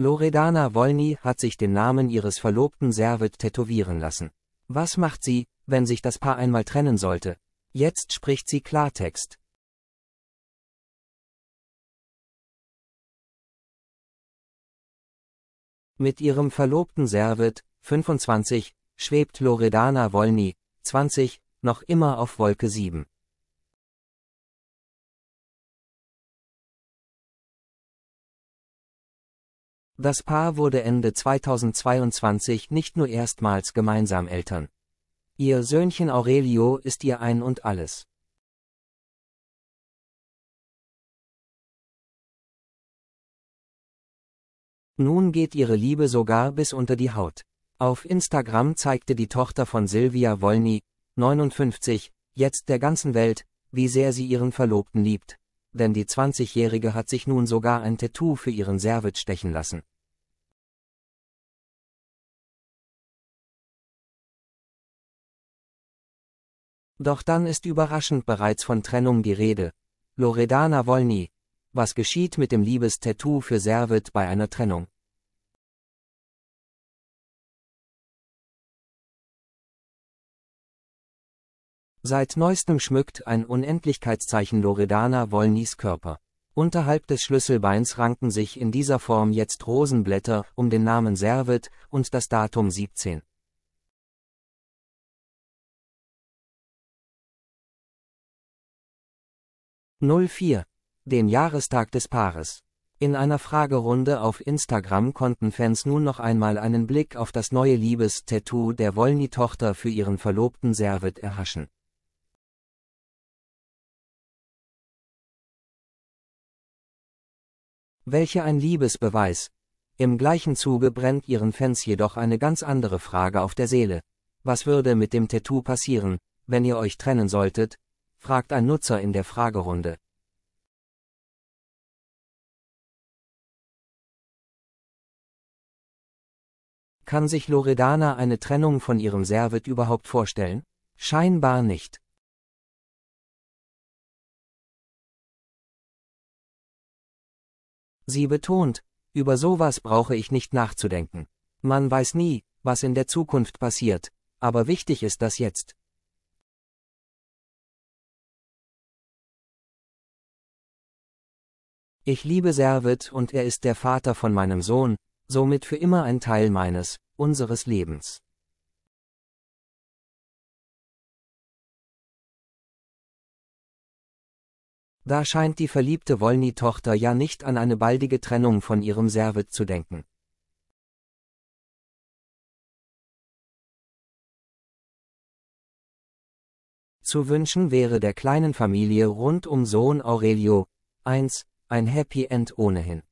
Loredana Wolny hat sich den Namen ihres Verlobten Servet tätowieren lassen. Was macht sie, wenn sich das Paar einmal trennen sollte? Jetzt spricht sie Klartext. Mit ihrem Verlobten Servet, 25, schwebt Loredana Wolny, 20, noch immer auf Wolke 7. Das Paar wurde Ende 2022 nicht nur erstmals gemeinsam Eltern. Ihr Söhnchen Aurelio ist ihr ein und alles. Nun geht ihre Liebe sogar bis unter die Haut. Auf Instagram zeigte die Tochter von Silvia Wolny, 59, jetzt der ganzen Welt, wie sehr sie ihren Verlobten liebt denn die 20-Jährige hat sich nun sogar ein Tattoo für ihren Servet stechen lassen. Doch dann ist überraschend bereits von Trennung die Rede. Loredana Wolny. Was geschieht mit dem Liebestattoo für Servet bei einer Trennung? Seit neuestem schmückt ein Unendlichkeitszeichen Loredana Wollnys Körper. Unterhalb des Schlüsselbeins ranken sich in dieser Form jetzt Rosenblätter um den Namen Servet und das Datum 17. Null Den Jahrestag des Paares. In einer Fragerunde auf Instagram konnten Fans nun noch einmal einen Blick auf das neue Liebes-Tattoo der Wollny-Tochter für ihren Verlobten Servet erhaschen. Welche ein Liebesbeweis! Im gleichen Zuge brennt ihren Fans jedoch eine ganz andere Frage auf der Seele. Was würde mit dem Tattoo passieren, wenn ihr euch trennen solltet? fragt ein Nutzer in der Fragerunde. Kann sich Loredana eine Trennung von ihrem Servet überhaupt vorstellen? Scheinbar nicht. Sie betont, über sowas brauche ich nicht nachzudenken. Man weiß nie, was in der Zukunft passiert, aber wichtig ist das jetzt. Ich liebe Servet und er ist der Vater von meinem Sohn, somit für immer ein Teil meines, unseres Lebens. Da scheint die verliebte Wolny-Tochter ja nicht an eine baldige Trennung von ihrem Servet zu denken. Zu wünschen wäre der kleinen Familie rund um Sohn Aurelio 1 ein Happy End ohnehin.